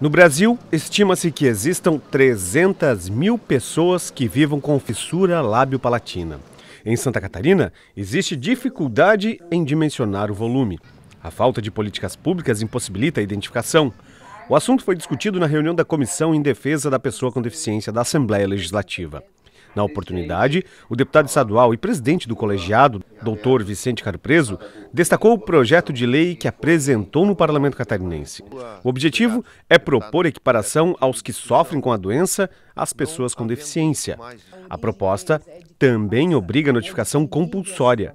No Brasil, estima-se que existam 300 mil pessoas que vivam com fissura lábio-palatina. Em Santa Catarina, existe dificuldade em dimensionar o volume. A falta de políticas públicas impossibilita a identificação. O assunto foi discutido na reunião da Comissão em Defesa da Pessoa com Deficiência da Assembleia Legislativa. Na oportunidade, o deputado estadual e presidente do colegiado, doutor Vicente Carpreso, destacou o projeto de lei que apresentou no parlamento catarinense. O objetivo é propor equiparação aos que sofrem com a doença às pessoas com deficiência. A proposta também obriga a notificação compulsória.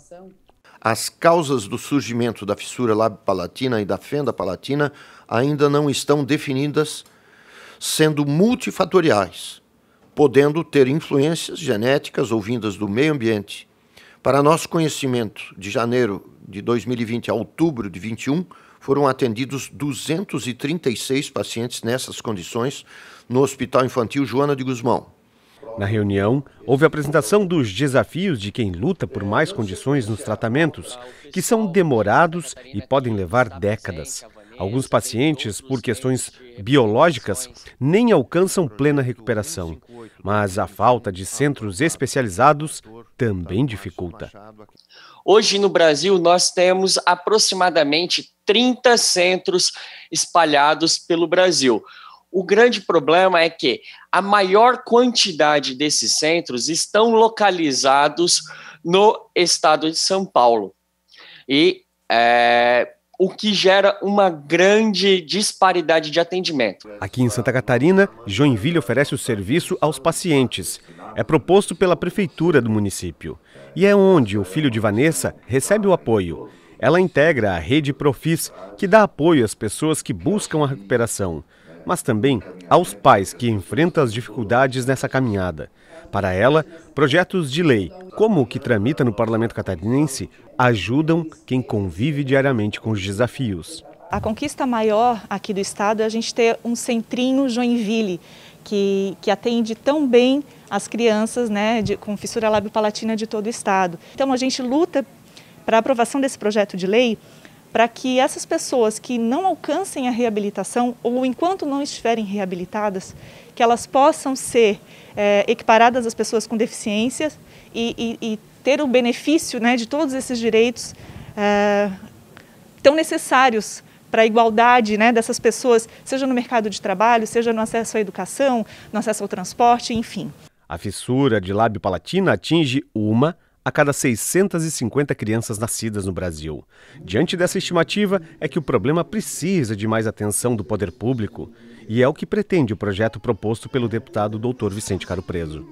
As causas do surgimento da fissura lábio-palatina e da fenda palatina ainda não estão definidas, sendo multifatoriais podendo ter influências genéticas ou vindas do meio ambiente. Para nosso conhecimento, de janeiro de 2020 a outubro de 21, foram atendidos 236 pacientes nessas condições no Hospital Infantil Joana de Guzmão. Na reunião, houve a apresentação dos desafios de quem luta por mais condições nos tratamentos, que são demorados e podem levar décadas. Alguns pacientes, por questões biológicas, nem alcançam plena recuperação, mas a falta de centros especializados também dificulta. Hoje no Brasil, nós temos aproximadamente 30 centros espalhados pelo Brasil. O grande problema é que a maior quantidade desses centros estão localizados no estado de São Paulo. E é, o que gera uma grande disparidade de atendimento. Aqui em Santa Catarina, Joinville oferece o serviço aos pacientes. É proposto pela prefeitura do município. E é onde o filho de Vanessa recebe o apoio. Ela integra a rede Profis, que dá apoio às pessoas que buscam a recuperação, mas também aos pais que enfrentam as dificuldades nessa caminhada. Para ela, projetos de lei, como o que tramita no parlamento catarinense, ajudam quem convive diariamente com os desafios. A conquista maior aqui do estado é a gente ter um centrinho Joinville, que, que atende tão bem as crianças né, de, com fissura lábio-palatina de todo o estado. Então a gente luta para a aprovação desse projeto de lei para que essas pessoas que não alcancem a reabilitação ou enquanto não estiverem reabilitadas, que elas possam ser é, equiparadas às pessoas com deficiências e, e, e ter o benefício né, de todos esses direitos é, tão necessários para a igualdade né, dessas pessoas, seja no mercado de trabalho, seja no acesso à educação, no acesso ao transporte, enfim. A fissura de lábio palatina atinge uma a cada 650 crianças nascidas no Brasil. Diante dessa estimativa, é que o problema precisa de mais atenção do poder público, e é o que pretende o projeto proposto pelo deputado Dr. Vicente Caro Preso.